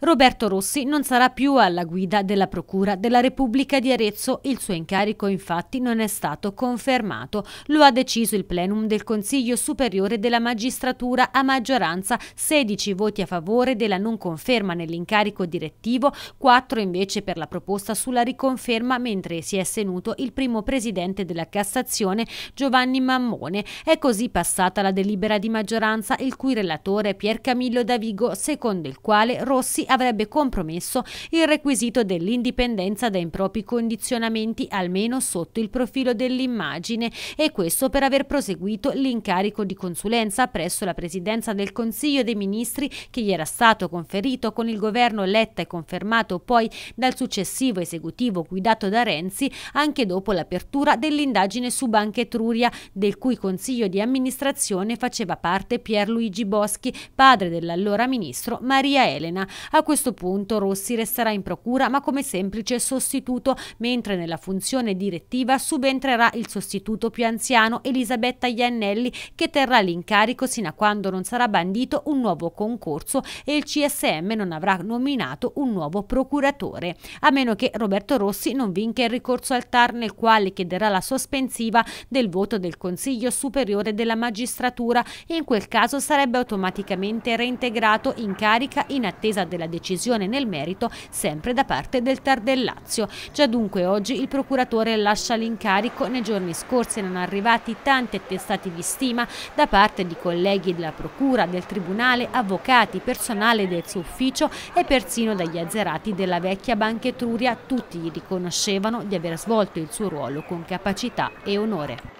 Roberto Rossi non sarà più alla guida della Procura della Repubblica di Arezzo, il suo incarico infatti non è stato confermato, lo ha deciso il plenum del Consiglio Superiore della Magistratura a maggioranza, 16 voti a favore della non conferma nell'incarico direttivo, 4 invece per la proposta sulla riconferma mentre si è senuto il primo presidente della Cassazione Giovanni Mammone. È così passata la delibera di maggioranza il cui relatore è Pier Camillo Davigo, secondo il quale Rossi avrebbe compromesso il requisito dell'indipendenza da impropri condizionamenti almeno sotto il profilo dell'immagine e questo per aver proseguito l'incarico di consulenza presso la Presidenza del Consiglio dei Ministri che gli era stato conferito con il governo Letta e confermato poi dal successivo esecutivo guidato da Renzi anche dopo l'apertura dell'indagine su Banca Etruria del cui consiglio di amministrazione faceva parte Pierluigi Boschi, padre dell'allora ministro Maria Elena. A questo punto Rossi resterà in procura ma come semplice sostituto, mentre nella funzione direttiva subentrerà il sostituto più anziano Elisabetta Iannelli che terrà l'incarico sino a quando non sarà bandito un nuovo concorso e il CSM non avrà nominato un nuovo procuratore, a meno che Roberto Rossi non vinca il ricorso al TAR nel quale chiederà la sospensiva del voto del Consiglio Superiore della Magistratura e in quel caso sarebbe automaticamente reintegrato in carica in attesa della decisione nel merito sempre da parte del Tardellazio. Già dunque oggi il procuratore lascia l'incarico. Nei giorni scorsi erano arrivati tanti attestati di stima da parte di colleghi della procura, del tribunale, avvocati, personale del suo ufficio e persino dagli azzerati della vecchia Banca Etruria. Tutti gli riconoscevano di aver svolto il suo ruolo con capacità e onore.